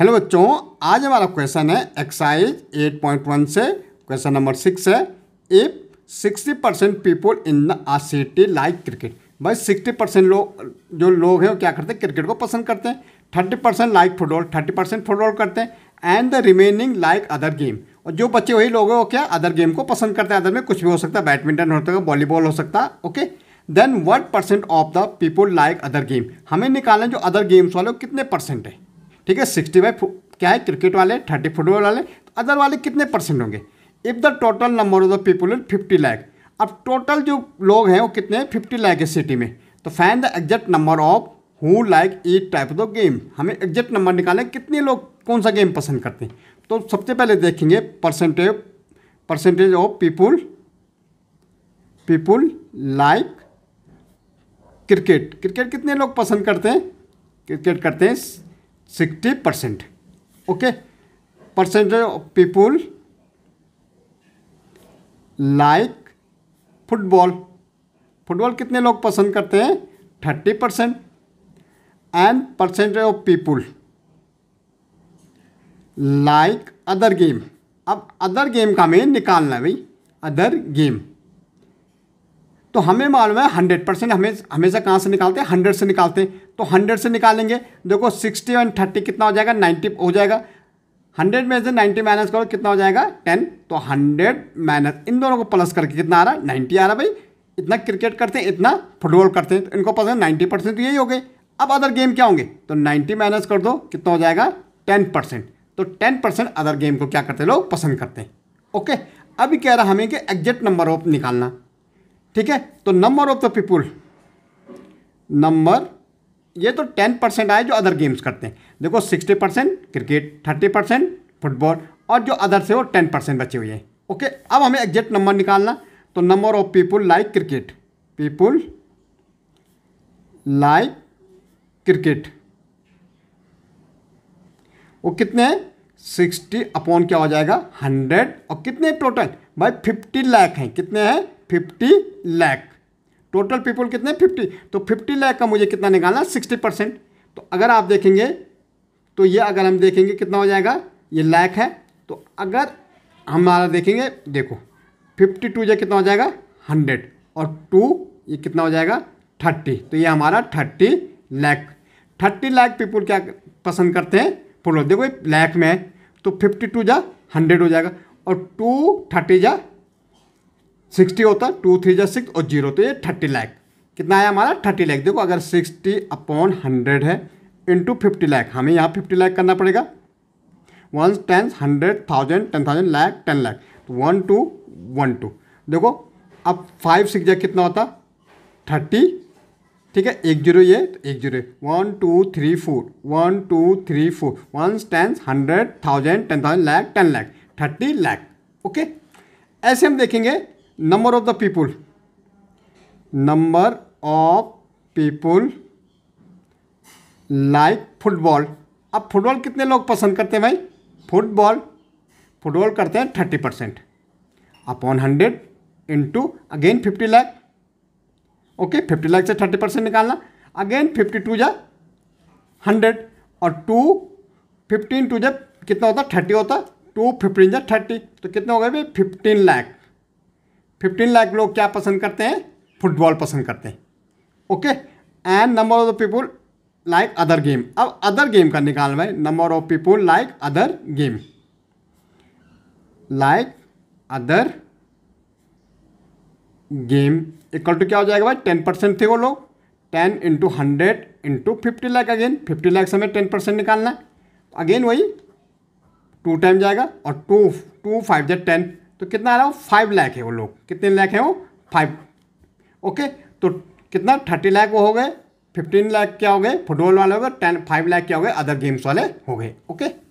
hello बच्चों आज हमारा क्वेश्चन है एक्साइज 8.1 से क्वेश्चन नंबर सिक्स है if 60 percent people in a city like cricket भाई 60 परसेंट लोग जो लोग हैं वो क्या करते हैं क्रिकेट को पसंद करते हैं 30 percent like football 30 percent football करते हैं and the remaining like other game और जो बच्चे वही लोग हैं वो क्या अदर गेम को पसंद करते हैं अदर में कुछ भी हो सकता है बैडमिंटन हो सकता है वॉलीबॉल हो सकता है okay then what percent of the people like other game हमें निकालना जो अदर गेम्स वाले कितने परसेंट है ठीक है सिक्सटी बाई क्या है क्रिकेट वाले थर्टी फुटबॉल वाले अदर वाले कितने परसेंट होंगे if the total number of the people in fifty lakh अब टोटल जो लोग हैं वो कितने हैं फिफ्टी लैख है सिटी में तो find the exact number of who like each type of game हमें एग्जैक्ट नंबर निकालें कितने लोग कौन सा गेम पसंद करते हैं तो सबसे पहले देखेंगे percentage percentage of people people like cricket cricket कितने लोग पसंद करते हैं क्रिकेट करते हैं sixty percent okay percentage of people like football football कितने लोग पसंद करते हैं thirty percent and percentage of people like other game अब अदर गेम का हमें निकालना है भाई अदर गेम तो हमें मालूम है हंड्रेड परसेंट हमें हमेशा कहाँ से निकालते हैं हंड्रेड से निकालते हैं तो हंड्रेड से निकालेंगे देखो सिक्सटी एंड थर्टी कितना हो जाएगा नाइन्टी हो जाएगा हंड्रेड में से नाइन्टी माइनस करो कितना हो जाएगा टेन तो हंड्रेड माइनस इन दोनों को प्लस करके कितना आ रहा है नाइन्टी आ रहा भाई इतना क्रिकेट करते हैं इतना फुटबॉल करते हैं तो इनको पसंद नाइन्टी परसेंट तो यही हो गए अब अदर गेम क्या होंगे तो नाइन्टी माइनस कर दो कितना हो जाएगा टेन परसेंट तो टेन परसेंट अदर गेम को क्या करते हैं लोग पसंद करते हैं ओके अभी कह रहा हमें कि एग्जैक्ट नंबर ऑफ निकालना ठीक है तो number of the people number ये तो टेन परसेंट आए जो अदर गेम्स करते हैं देखो sixty percent cricket thirty percent football और जो अदर से वो टेन परसेंट बचे हुए हैं ओके अब हमें एग्जैक्ट नंबर निकालना तो number of people like cricket people like cricket वो कितने हैं सिक्सटी अपॉन क्या हो जाएगा हंड्रेड और कितने टोटल भाई फिफ्टी लाख हैं कितने हैं फिफ्टी लैख टोटल पीपल कितने फिफ्टी तो फिफ्टी लैख का मुझे कितना निकालना सिक्सटी परसेंट तो अगर आप देखेंगे तो ये अगर हम देखेंगे कितना हो जाएगा ये लैख है तो अगर हमारा देखेंगे देखो फिफ्टी टू जो कितना हो जाएगा हंड्रेड और टू ये कितना हो जाएगा थर्टी तो ये हमारा thirty lakh thirty lakh people क्या पसंद करते हैं फोटो देखो ये लैख में है तो फिफ्टी टू जा हंड्रेड हो जाएगा और टू थर्टी जा सिक्सटी होता टू थ्री जै सिक्स और जीरो तो ये थर्टी लैख कितना आया हमारा थर्टी लैख देखो अगर सिक्सटी अपॉन हंड्रेड है इंटू फिफ्टी लैख हमें यहाँ फिफ्टी लैख करना पड़ेगा one ten hundred thousand ten thousand lakh ten lakh तो वन टू वन टू देखो अब फाइव सिक्स जै कितना होता थर्टी ठीक है एक जीरो ये तो एक zero one two three four one two three four one ten hundred thousand ten thousand lakh ten lakh thirty lakh okay ऐसे हम देखेंगे number of the people number of people like football अब फुटबॉल कितने लोग पसंद करते हैं भाई फुटबॉल फुटबॉल करते हैं thirty percent upon hundred into again fifty lakh okay fifty lakh से थर्टी परसेंट निकालना अगेन फिफ्टी टू जा हंड्रेड और टू फिफ्टीन टू जब कितना होता थर्टी होता टू फिफ्टीन जा थर्टी तो कितना हो गया भाई फिफ्टीन लैख फिफ्टीन लाख लोग क्या पसंद करते हैं फुटबॉल पसंद करते हैं okay and number of the people like other game अब अदर गेम का निकाल भाई number of people like other game like other game equal to क्या हो जाएगा भाई टेन परसेंट थे वो लोग ten into hundred into fifty lakh again fifty lakh हमें टेन परसेंट निकालना है अगेन वही टू टाइम जाएगा और टू टू फाइव जै टेन तो कितना आ रहा हूँ फाइव लैख है वो लोग कितने लैख हैं वो फाइव ओके तो कितना थर्टी लैख वो हो गए फिफ्टीन लाख क्या हो गए फुटबॉल वाले हो गए टेन फाइव लैख क्या हो गए अदर गेम्स वाले हो गए ओके